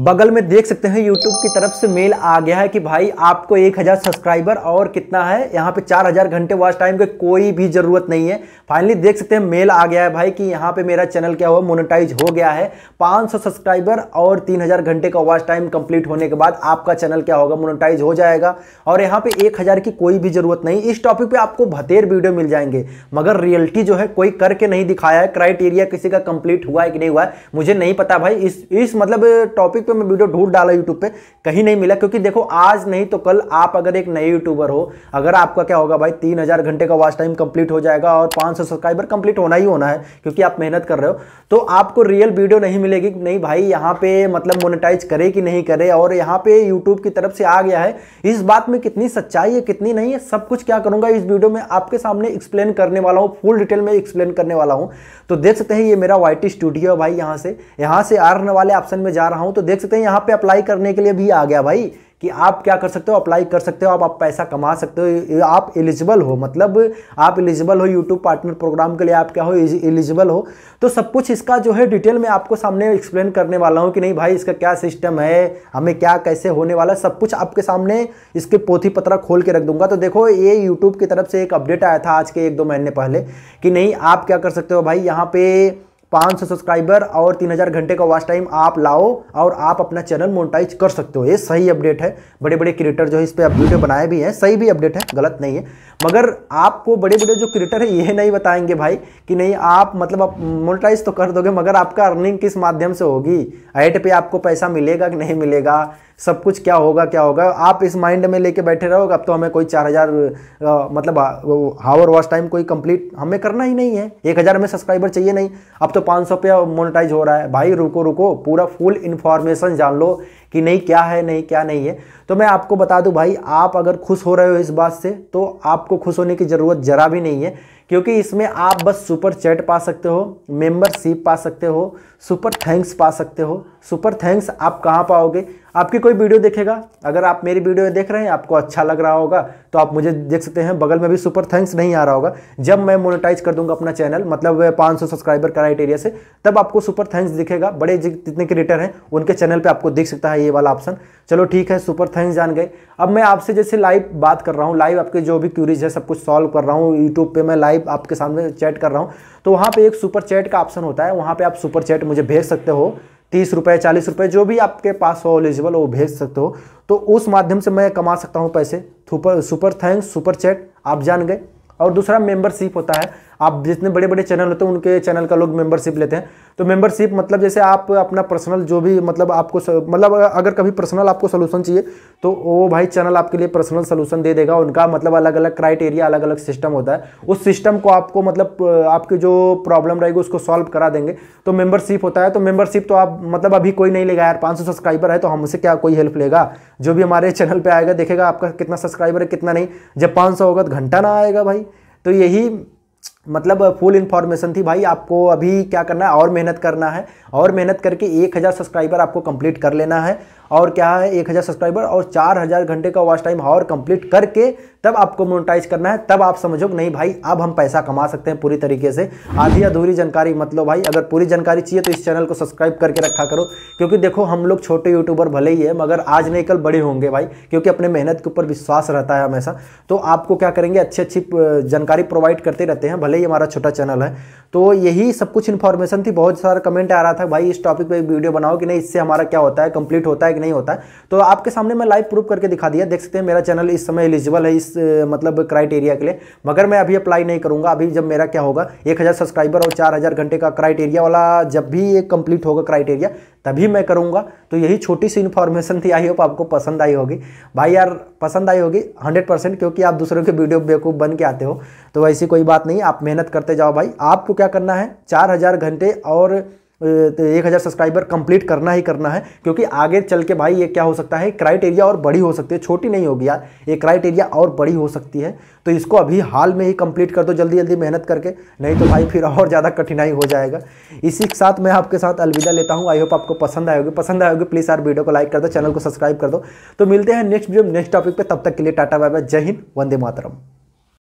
बगल में देख सकते हैं YouTube की तरफ से मेल आ गया है कि भाई आपको 1000 सब्सक्राइबर और कितना है यहाँ पे 4000 घंटे वॉच टाइम की कोई भी ज़रूरत नहीं है फाइनली देख सकते हैं मेल आ गया है भाई कि यहाँ पे मेरा चैनल क्या हुआ मोनेटाइज हो गया है 500 सब्सक्राइबर और 3000 घंटे का वॉच टाइम कंप्लीट होने के बाद आपका चैनल क्या होगा मोनोटाइज हो जाएगा और यहाँ पे एक की कोई भी ज़रूरत नहीं इस टॉपिक पर आपको भतेर वीडियो मिल जाएंगे मगर रियलिटी जो है कोई करके नहीं दिखाया है क्राइटेरिया किसी का कंप्लीट हुआ है कि नहीं हुआ है मुझे नहीं पता भाई इस इस मतलब टॉपिक टॉपिक पे मैं वीडियो ढूंढ डाला यूट्यूब पे कहीं नहीं मिला क्योंकि देखो आज नहीं तो कल आप अगर एक नए यूट्यूबर हो अगर आपका क्या होगा भाई तीन हजार घंटे का वॉच टाइम कंप्लीट हो जाएगा और पांच सौ सब्सक्राइबर कंप्लीट होना ही होना है क्योंकि आप मेहनत कर रहे हो तो आपको रियल वीडियो नहीं मिलेगी नहीं भाई यहाँ पे मतलब मोनिटाइज करे कि नहीं करे और यहाँ पे यूट्यूब की तरफ से आ गया है इस बात में कितनी सच्चाई है कितनी नहीं है सब कुछ क्या करूंगा इस वीडियो में आपके सामने एक्सप्लेन करने वाला हूँ फुल डिटेल में एक्सप्लेन करने वाला हूँ तो देख सकते हैं ये मेरा वाइटी स्टूडियो है भाई यहाँ से यहाँ से आरने वाले ऑप्शन में जा रहा हूँ तो देख देख सकते हैं यहाँ पे अप्लाई करने के लिए भी आ गया भाई कि आप क्या कर सकते हो अप्लाई कर सकते हो आप, आप पैसा कमा सकते हो आप एलिजिबल हो मतलब आप एलिजिबल हो यूट्यूब पार्टनर प्रोग्राम के लिए आप क्या हो एलिजिबल हो तो सब कुछ इसका जो है डिटेल में आपको सामने एक्सप्लेन करने वाला हूँ कि नहीं भाई इसका क्या सिस्टम है हमें क्या कैसे होने वाला सब कुछ आपके सामने इसके पोथी पत्रा खोल के रख दूंगा तो देखो ये यूट्यूब की तरफ से एक अपडेट आया था आज के एक दो महीने पहले कि नहीं आप क्या कर सकते हो भाई यहाँ पर पाँच सौ सब्सक्राइबर और तीन हजार घंटे का वॉच टाइम आप लाओ और आप अपना चैनल मोनिटाइज कर सकते हो ये सही अपडेट है बड़े बड़े क्रिएटर जो है इस पर वीडियो बनाए भी हैं सही भी अपडेट है गलत नहीं है मगर आपको बड़े बड़े जो क्रिएटर है ये नहीं बताएंगे भाई कि नहीं आप मतलब आप मोनिटाइज तो कर दोगे मगर आपका अर्निंग किस माध्यम से होगी एड पे आपको पैसा मिलेगा कि नहीं मिलेगा सब कुछ क्या होगा क्या होगा आप इस माइंड में लेके बैठे रहोगे अब तो हमें कोई चार हज़ार मतलब हावर वॉच टाइम कोई कंप्लीट हमें करना ही नहीं है एक हज़ार में सब्सक्राइबर चाहिए नहीं अब तो पाँच सौ पे मोनिटाइज हो रहा है भाई रुको रुको पूरा फुल इन्फॉर्मेशन जान लो कि नहीं क्या है नहीं क्या नहीं है तो मैं आपको बता दूं भाई आप अगर खुश हो रहे हो इस बात से तो आपको खुश होने की ज़रूरत ज़रा भी नहीं है क्योंकि इसमें आप बस सुपर चैट पा सकते हो मेंबरशिप पा सकते हो सुपर थैंक्स पा सकते हो सुपर थैंक्स आप कहाँ पाओगे आपकी कोई वीडियो देखेगा अगर आप मेरी वीडियो देख रहे हैं आपको अच्छा लग रहा होगा तो आप मुझे देख सकते हैं बगल में भी सुपर थैंक्स नहीं आ रहा होगा जब मैं मोनेटाइज कर दूंगा अपना चैनल मतलब 500 सब्सक्राइबर क्राइटेरिया से तब आपको सुपर थैंक्स दिखेगा बड़े जितने क्रिएटर हैं उनके चैनल पर आपको दिख सकता है ये वाला ऑप्शन चलो ठीक है सुपर थैंक्स जान गए अब मैं आपसे जैसे लाइव बात कर रहा हूँ लाइव आपके जो भी क्यूरीज है सब कुछ सॉल्व कर रहा हूँ यूट्यूब पर मैं लाइव आपके सामने चैट कर रहा हूँ तो वहाँ पर एक सुपर चैट का ऑप्शन होता है वहाँ पर आप सुपर चैट मुझे भेज सकते हो तीस रुपए चालीस रुपए जो भी आपके पास हो एलिजिबल वो भेज सकते हो तो उस माध्यम से मैं कमा सकता हूँ पैसे super super thanks super chat आप जान गए और दूसरा मेंबरशिप होता है आप जितने बड़े बड़े चैनल होते हैं उनके चैनल का लोग मेंबरशिप लेते हैं तो मेंबरशिप मतलब जैसे आप अपना पर्सनल जो भी मतलब आपको मतलब अगर कभी पर्सनल आपको सोलूशन चाहिए तो वो भाई चैनल आपके लिए पर्सनल सोल्यूशन दे देगा उनका मतलब अलग अलग क्राइटेरिया अलग अलग सिस्टम होता है उस सिस्टम को आपको मतलब आपकी जो प्रॉब्लम रहेगी उसको सॉल्व करा देंगे तो मेंबरशिप होता है तो मेंबरशिप तो आप मतलब अभी कोई नहीं लेगा यार पाँच सब्सक्राइबर है तो हमसे क्या कोई हेल्प लेगा जो भी हमारे चैनल पर आएगा देखेगा आपका कितना सब्सक्राइबर है कितना नहीं जब पाँच होगा तो घंटा ना आएगा भाई तो यही मतलब फुल इन्फॉर्मेशन थी भाई आपको अभी क्या करना है और मेहनत करना है और मेहनत करके एक हज़ार सब्सक्राइबर आपको कंप्लीट कर लेना है और क्या है एक हज़ार सब्सक्राइबर और चार हज़ार घंटे का वॉच टाइम और कंप्लीट करके तब आपको मोनिटाइज करना है तब आप समझो नहीं भाई अब हम पैसा कमा सकते हैं पूरी तरीके से आधी अधूरी जानकारी मतलब भाई अगर पूरी जानकारी चाहिए तो इस चैनल को सब्सक्राइब करके रखा करो क्योंकि देखो हम लोग छोटे यूट्यूबर भले ही है मगर आज नहीं कल बड़े होंगे भाई क्योंकि अपने मेहनत के ऊपर विश्वास रहता है हमेशा तो आपको क्या करेंगे अच्छी अच्छी जानकारी प्रोवाइड करते रहते हैं भले ही हमारा छोटा चैनल है तो यही सब कुछ इन्फॉर्मेशन थी बहुत सारा कमेंट आ रहा था भाई इस टॉपिक पर वीडियो बनाओ कि नहीं इससे हमारा क्या होता है कंप्लीट होता है कि नहीं होता है तो आपके सामने मैं लाइव प्रूफ करके दिखा दिया देख सकते हैं मेरा चैनल इस समय एलिजिबल है इस मतलब क्राइटेरिया के लिए मगर मैं अभी अप्लाई नहीं करूँगा अभी जब मेरा क्या होगा एक हज़ार सब्सक्राइबर और चार हज़ार घंटे का क्राइटेरिया वाला जब भी ये कंप्लीट होगा क्राइटेरिया तभी मैं करूँगा तो यही छोटी सी इन्फॉर्मेशन थी आई होप आपको पसंद आई होगी भाई यार पसंद आई होगी हंड्रेड परसेंट क्योंकि आप दूसरों के वीडियो बेवकूफ़ बन के आते हो तो वैसी कोई बात नहीं आप मेहनत करते जाओ भाई आपको क्या करना है चार हज़ार घंटे और तो एक हज़ार सब्सक्राइबर कंप्लीट करना ही करना है क्योंकि आगे चल के भाई ये क्या हो सकता है क्राइटेरिया और बड़ी हो सकती है छोटी नहीं होगी यार ये क्राइटेरिया और बड़ी हो सकती है तो इसको अभी हाल में ही कंप्लीट कर दो जल्दी जल्दी मेहनत करके नहीं तो भाई फिर और ज़्यादा कठिनाई हो जाएगा इसी के साथ मैं आपके साथ अलविदा लेता हूँ आई होप आपको पसंद आएगी पसंद आएगी प्लीज़ यार वीडियो को लाइक कर दो चैनल को सब्सक्राइब कर दो तो मिलते हैं नेक्स्ट वीडियो नेक्स्ट टॉपिक पर तब तक के लिए टाटा बाय बाय जय हिंद वंदे मातरम